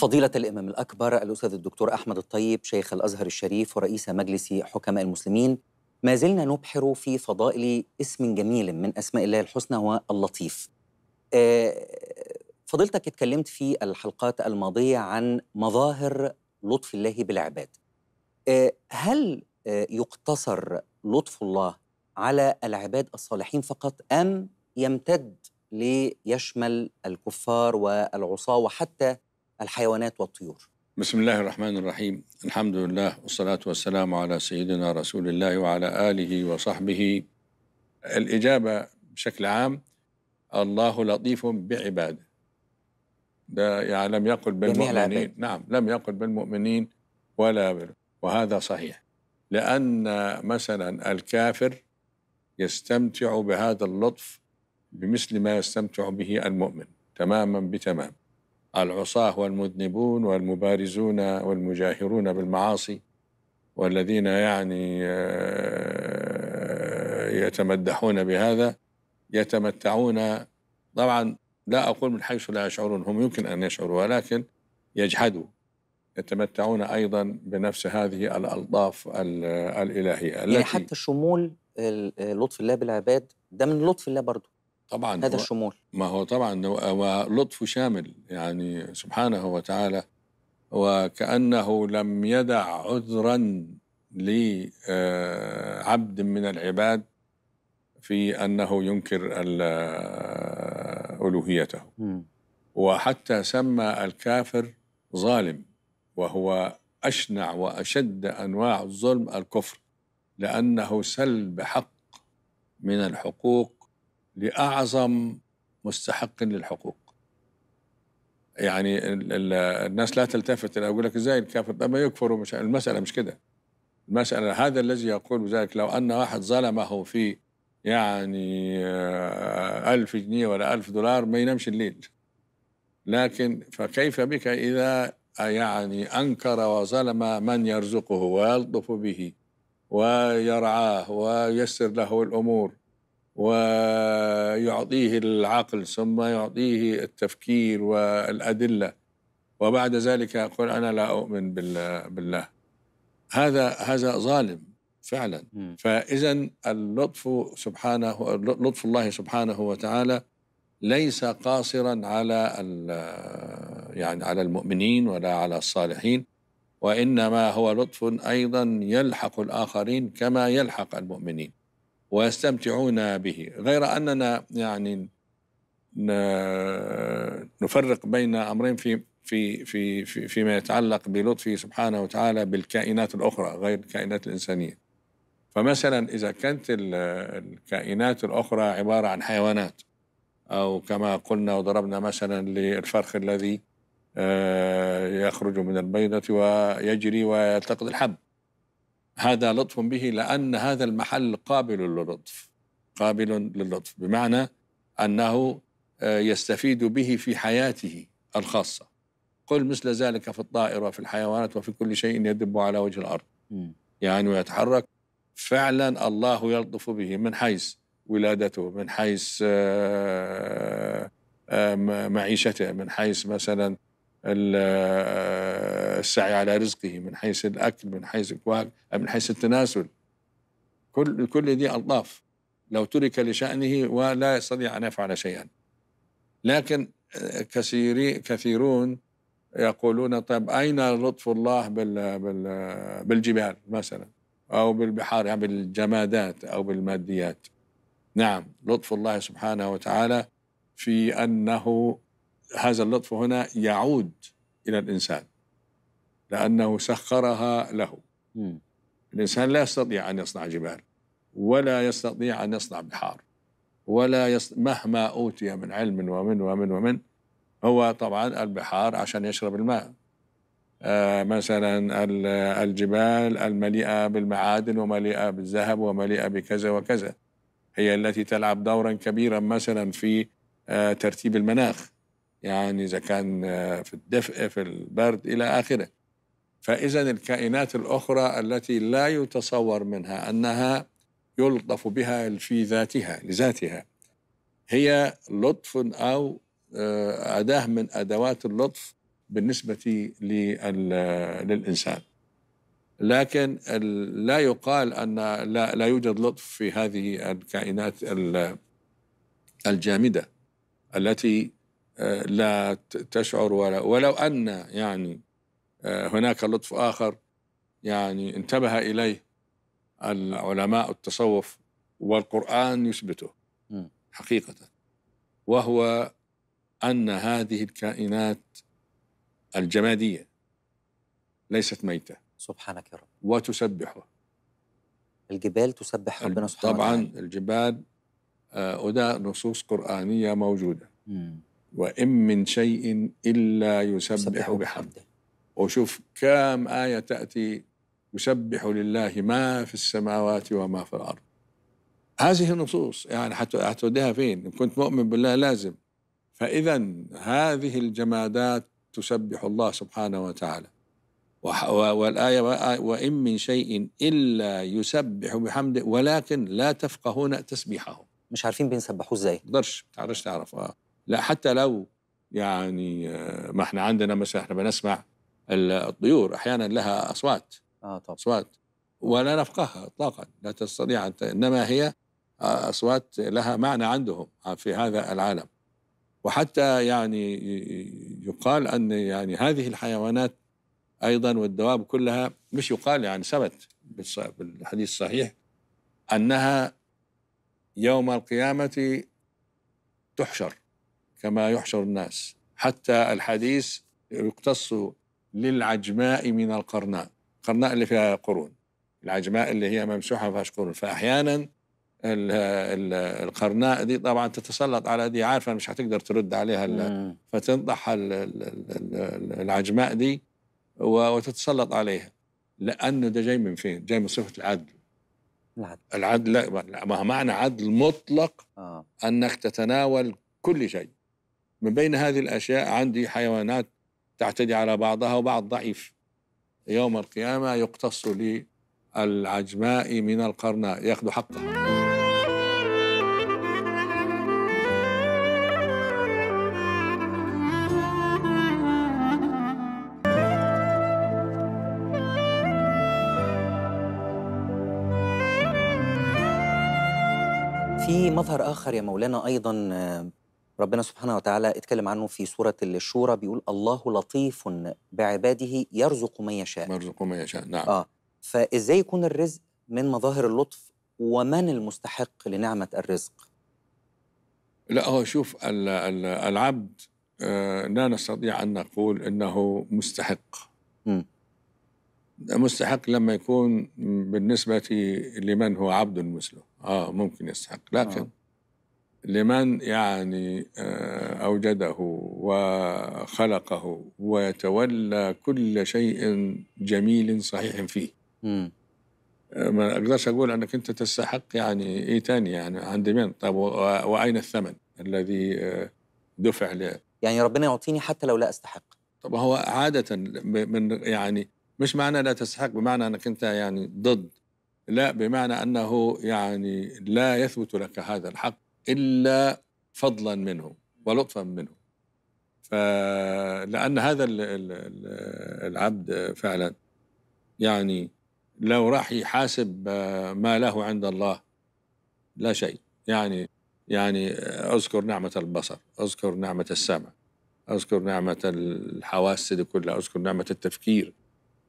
فضيلة الإمام الأكبر الأستاذ الدكتور أحمد الطيب شيخ الأزهر الشريف ورئيس مجلس حكماء المسلمين ما زلنا نبحر في فضائل اسم جميل من أسماء الله الحسنى هو اللطيف آه، فضيلتك اتكلمت في الحلقات الماضية عن مظاهر لطف الله بالعباد آه، هل آه، يقتصر لطف الله على العباد الصالحين فقط أم يمتد ليشمل الكفار والعصاة وحتى الحيوانات والطيور بسم الله الرحمن الرحيم الحمد لله والصلاة والسلام على سيدنا رسول الله وعلى آله وصحبه الإجابة بشكل عام الله لطيف بعباده ده يعني لم يقل بالمؤمنين نعم لم يقل بالمؤمنين ولا بل وهذا صحيح لأن مثلا الكافر يستمتع بهذا اللطف بمثل ما يستمتع به المؤمن تماما بتمام العصاة والمذنبون والمبارزون والمجاهرون بالمعاصي والذين يعني آه، يتمدحون بهذا يتمتعون طبعا لا أقول من حيث لا يشعرون هم يمكن أن يشعروا ولكن يجحدوا يتمتعون أيضا بنفس هذه الألطاف الإلهية يعني حتى شمول لطف الله بالعباد ده من لطف الله برضه طبعا هذا الشمول ما هو طبعا ولطف شامل يعني سبحانه وتعالى وكأنه لم يدع عذرا لعبد آه، من العباد في أنه ينكر آه، ألوهيته وحتى سمى الكافر ظالم وهو أشنع وأشد أنواع الظلم الكفر لأنه سلب حق من الحقوق لاعظم مستحق للحقوق يعني الناس لا تلتفت اقول لك ازاي الكافر ما يكفر مش المساله مش كده المساله هذا الذي يقول ذلك لو ان واحد ظلمه في يعني آه، ألف جنيه ولا ألف دولار ما ينامش الليل لكن فكيف بك إذا يعني أنكر وظلم من يرزقه ويلطف به ويرعاه ويسر له الأمور ويعطيه العقل ثم يعطيه التفكير والأدلة وبعد ذلك يقول أنا لا أؤمن بالله هذا هذا ظالم فعلا فإذا اللطف سبحانه لطف الله سبحانه وتعالى ليس قاصرا على يعني على المؤمنين ولا على الصالحين وإنما هو لطف أيضا يلحق الآخرين كما يلحق المؤمنين ويستمتعون به غير أننا يعني نفرق بين أمرين في في في فيما يتعلق بلطفه سبحانه وتعالى بالكائنات الأخرى غير الكائنات الإنسانية فمثلا إذا كانت الكائنات الأخرى عبارة عن حيوانات أو كما قلنا وضربنا مثلا للفرخ الذي آه، يخرج من البيضة ويجري ويلتقط الحب هذا لطف به لأن هذا المحل قابل للطف قابل للطف بمعنى أنه آه، يستفيد به في حياته الخاصة قل مثل ذلك في الطائر وفي الحيوانات وفي كل شيء يدب على وجه الأرض يعني ويتحرك فعلا الله يلطف به من حيث ولادته من حيث آه، آه، معيشته من حيث مثلا السعي على رزقه من حيث الأكل من حيث الكواك من حيث التناسل كل كل دي ألطاف لو ترك لشأنه ولا يستطيع أن يفعل شيئا لكن آه، كثيري كثيرون يقولون طيب أين لطف الله بال بال بالجبال مثلا أو بالبحار يعني بالجمادات أو بالماديات نعم لطف الله سبحانه وتعالى في أنه هذا اللطف هنا يعود إلى الإنسان لأنه سخرها له م. الإنسان لا يستطيع أن يصنع جبال ولا يستطيع أن يصنع بحار ولا يصنع مهما أوتي من علم ومن ومن ومن هو طبعا البحار عشان يشرب الماء آه مثلا الجبال المليئة بالمعادن ومليئة بالذهب ومليئة بكذا وكذا هي التي تلعب دورا كبيرا مثلا في آه ترتيب المناخ يعني إذا كان آه في الدفء في البرد إلى آخره فإذا الكائنات الأخرى التي لا يتصور منها أنها يلطف بها في ذاتها لذاتها هي لطف أو آه، أداة من أدوات اللطف بالنسبة للإنسان لكن لا يقال أن لا, لا يوجد لطف في هذه الكائنات الجامدة التي آه، لا تشعر ولو أن يعني آه، هناك لطف آخر يعني انتبه إليه العلماء التصوف والقرآن يثبته حقيقة وهو أن هذه الكائنات الجمادية ليست ميتة سبحانك يا رب وتسبحه الجبال تسبح ربنا سبحانه طبعا الجبال آه، أداء نصوص قرآنية موجودة مم. وإن من شيء إلا يسبح بحمده وشوف كم آية تأتي يسبح لله ما في السماوات وما في الأرض هذه النصوص يعني حتوديها فين إن كنت مؤمن بالله لازم فإذا هذه الجمادات تسبح الله سبحانه وتعالى والآية آية وإن من شيء إلا يسبح بحمده ولكن لا تفقهون تسبيحه مش عارفين بينسبحوه ازاي ما تعرفش تعرف آه. لا حتى لو يعني آه، ما احنا عندنا مثلا احنا بنسمع الطيور احيانا لها اصوات آه طبعا. اصوات ولا نفقهها اطلاقا لا تستطيع ان انما هي آه، اصوات لها معنى عندهم آه، في هذا العالم وحتى يعني يقال ان يعني هذه الحيوانات ايضا والدواب كلها مش يقال يعني ثبت بالحديث الصحيح انها يوم القيامه تحشر كما يحشر الناس حتى الحديث يقتص للعجماء من القرناء القرناء اللي فيها قرون العجماء اللي هي ممسوحه ما فيهاش قرون فاحيانا القرناء دي طبعا تتسلط على دي عارفه مش هتقدر ترد عليها فتنطح العجماء دي وتتسلط عليها لانه ده جاي من فين؟ جاي من صفه العدل العدل العدل لا ما معنى عدل مطلق آه. انك تتناول كل شيء من بين هذه الاشياء عندي حيوانات تعتدي على بعضها وبعض ضعيف يوم القيامة يقتص للعجماء من القرناء يأخذ حقه في مظهر آخر يا مولانا أيضا آه، ربنا سبحانه وتعالى اتكلم عنه في سورة الشورى بيقول الله لطيف بعباده يرزق من يشاء يرزق من يشاء نعم آه فإزاي يكون الرزق من مظاهر اللطف ومن المستحق لنعمة الرزق لا هو شوف العبد آه، لا نستطيع أن نقول أنه مستحق م. مستحق لما يكون بالنسبة لمن هو عبد مثله آه ممكن يستحق لكن آه. لمن يعني آه، أوجده وخلقه ويتولى كل شيء جميل صحيح فيه م. آه، ما أقدرش أقول أنك أنت تستحق يعني إيه تاني يعني عند من طب وأين الثمن الذي آه، دفع له يعني ربنا يعطيني حتى لو لا أستحق طب هو عادة من يعني مش معنى لا تستحق بمعنى أنك أنت يعني ضد لا بمعنى أنه يعني لا يثبت لك هذا الحق إلا فضلا منه ولطفا منه فلأن هذا العبد فعلا يعني لو راح يحاسب آه، ما له عند الله لا شيء يعني يعني آه، اذكر نعمة البصر اذكر نعمة السمع اذكر نعمة الحواس دي كلها اذكر نعمة التفكير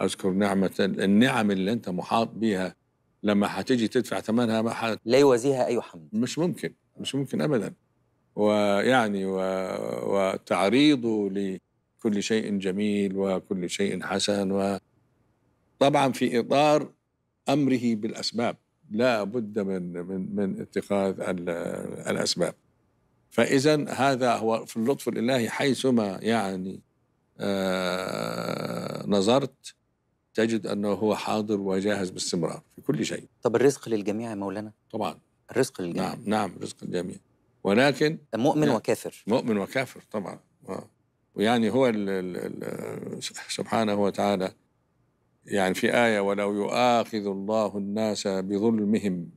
اذكر نعمة النعم اللي انت محاط بها لما هتيجي تدفع ثمنها ما حت... لا يوازيها اي حمد مش ممكن مش ممكن ابدا ويعني و... وتعريضه لكل شيء جميل وكل شيء حسن و... طبعا في اطار امره بالاسباب لا بد من من من اتخاذ الاسباب فاذا هذا هو في اللطف الالهي حيثما يعني آه، نظرت تجد انه هو حاضر وجاهز باستمرار في كل شيء. طب الرزق للجميع يا مولانا؟ طبعا رزق الجميع نعم نعم رزق الجميع ولكن مؤمن يعني وكافر مؤمن وكافر طبعا آه. ويعني هو الـ الـ سبحانه وتعالى يعني في آية ولو يؤاخذ الله الناس بظلمهم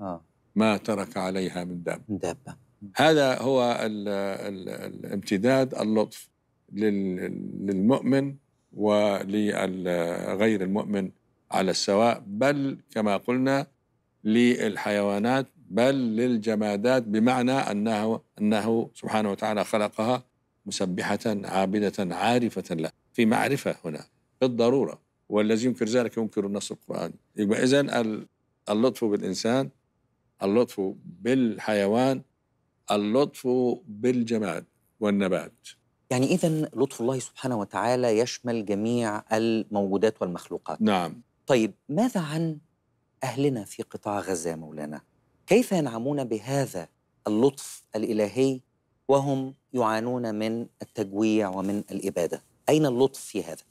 آه. ما ترك عليها من دابة دابة هذا هو الـ الـ الامتداد اللطف للمؤمن ولغير المؤمن على السواء بل كما قلنا للحيوانات بل للجمادات بمعنى أنه, أنه سبحانه وتعالى خلقها مسبحة عابدة عارفة له في معرفة هنا بالضرورة والذي ينكر ذلك ينكر النص القرآني يبقى إذا اللطف بالإنسان اللطف بالحيوان اللطف بالجماد والنبات يعني إذا لطف الله سبحانه وتعالى يشمل جميع الموجودات والمخلوقات نعم طيب ماذا عن أهلنا في قطاع غزة مولانا كيف ينعمون بهذا اللطف الإلهي وهم يعانون من التجويع ومن الإبادة أين اللطف في هذا؟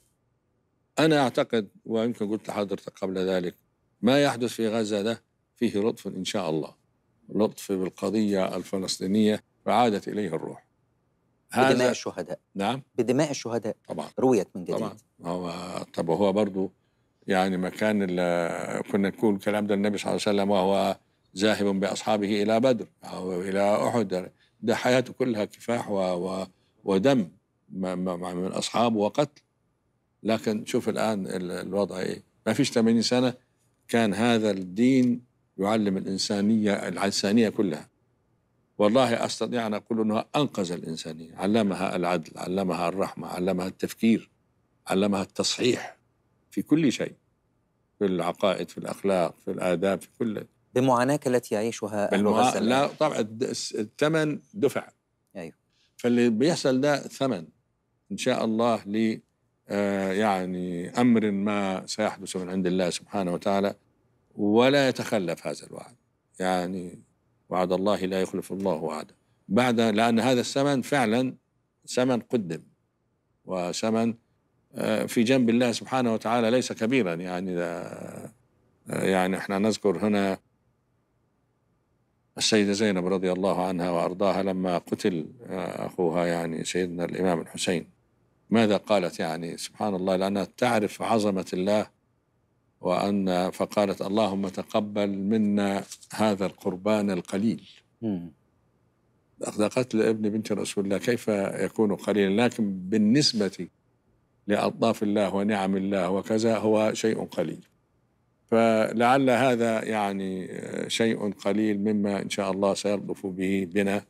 أنا أعتقد ويمكن قلت لحضرتك قبل ذلك ما يحدث في غزة ده فيه لطف إن شاء الله لطف بالقضية الفلسطينية وعادت إليه الروح هذا بدماء الشهداء نعم بدماء الشهداء طبعا رويت من جديد طبعا هو طب هو برضه يعني مكان كنا نقول الكلام ده النبي صلى الله عليه وسلم وهو ذاهب بأصحابه إلى بدر أو إلى أحد ده حياته كلها كفاح و و ودم من أصحابه وقتل لكن شوف الآن الوضع إيه ما فيش 80 سنة كان هذا الدين يعلم الإنسانية الإنسانية كلها والله أستطيع أن أقول أنه أنقذ الإنسانية علمها العدل علمها الرحمة علمها التفكير علمها التصحيح في كل شيء في العقائد في الأخلاق في الآداب في كل بمعاناك التي يعيشها المعا... لا طبعا الثمن دفع أيوه فاللي بيحصل ده ثمن إن شاء الله ل آه يعني أمر ما سيحدث من عند الله سبحانه وتعالى ولا يتخلف هذا الوعد يعني وعد الله لا يخلف الله وعده بعد لأن هذا الثمن فعلا ثمن قدم وثمن آه، في جنب الله سبحانه وتعالى ليس كبيرا يعني آه، يعني احنا نذكر هنا السيدة زينب رضي الله عنها وأرضاها لما قتل آه، أخوها يعني سيدنا الإمام الحسين ماذا قالت يعني سبحان الله لأنها تعرف عظمة الله وأن فقالت اللهم تقبل منا هذا القربان القليل ده قتل ابن بنت رسول الله كيف يكون قليلا لكن بالنسبة لألطاف الله ونعم الله وكذا هو شيء قليل فلعل هذا يعني شيء قليل مما إن شاء الله سيرضف به بنا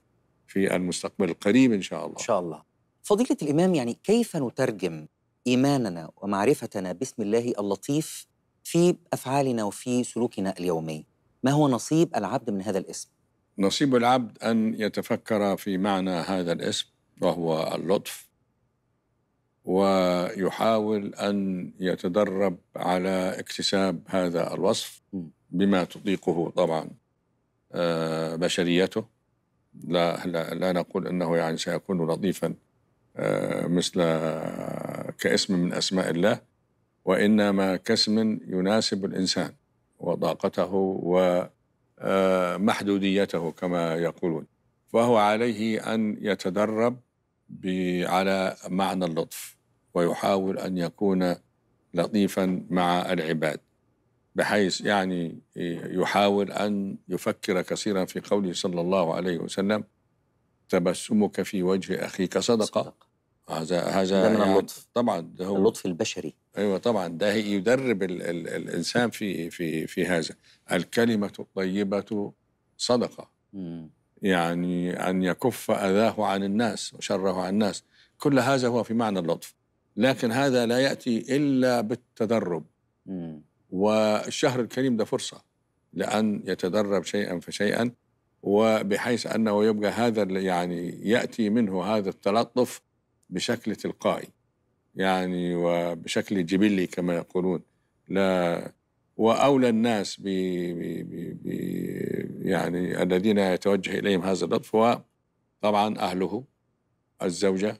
في المستقبل القريب إن شاء الله إن شاء الله فضيلة الإمام يعني كيف نترجم إيماننا ومعرفتنا باسم الله اللطيف في أفعالنا وفي سلوكنا اليومي ما هو نصيب العبد من هذا الاسم؟ نصيب العبد أن يتفكر في معنى هذا الاسم وهو اللطف ويحاول أن يتدرب على اكتساب هذا الوصف بما تطيقه طبعا آه، بشريته لا, لا, لا نقول أنه يعني سيكون لطيفا آه، مثل كاسم من أسماء الله وإنما كاسم يناسب الإنسان وطاقته ومحدوديته آه، كما يقولون فهو عليه أن يتدرب على معنى اللطف ويحاول أن يكون لطيفا مع العباد بحيث يعني يحاول أن يفكر كثيرا في قوله صلى الله عليه وسلم تبسمك في وجه أخيك صدقة صدق. هذا هذا يعني اللطف طبعا ده هو اللطف البشري ايوه طبعا ده يدرب الـ الـ الانسان في في في هذا الكلمه الطيبه صدقه مم. يعني ان يكف اذاه عن الناس وشره عن الناس كل هذا هو في معنى اللطف لكن هذا لا ياتي الا بالتدرب والشهر الكريم ده فرصه لان يتدرب شيئا فشيئا وبحيث انه يبقى هذا يعني ياتي منه هذا التلطف بشكل تلقائي يعني وبشكل جبلي كما يقولون لا واولى الناس ب يعني الذين يتوجه اليهم هذا اللطف هو طبعا اهله الزوجه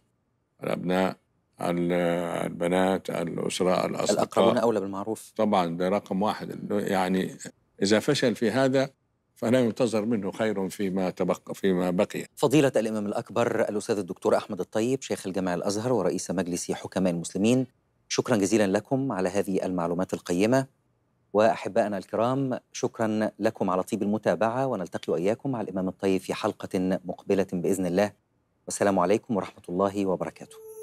الابناء البنات الأسرة الأصدقاء الأقربون أولى بالمعروف طبعا ده رقم واحد يعني إذا فشل في هذا فلا ينتظر منه خير فيما تبقى فيما بقي. فضيلة الإمام الأكبر الأستاذ الدكتور أحمد الطيب شيخ الجامع الأزهر ورئيس مجلس حكماء المسلمين شكرا جزيلا لكم على هذه المعلومات القيمة وأحبائنا الكرام شكرا لكم على طيب المتابعة ونلتقي وإياكم مع الإمام الطيب في حلقة مقبلة بإذن الله والسلام عليكم ورحمة الله وبركاته.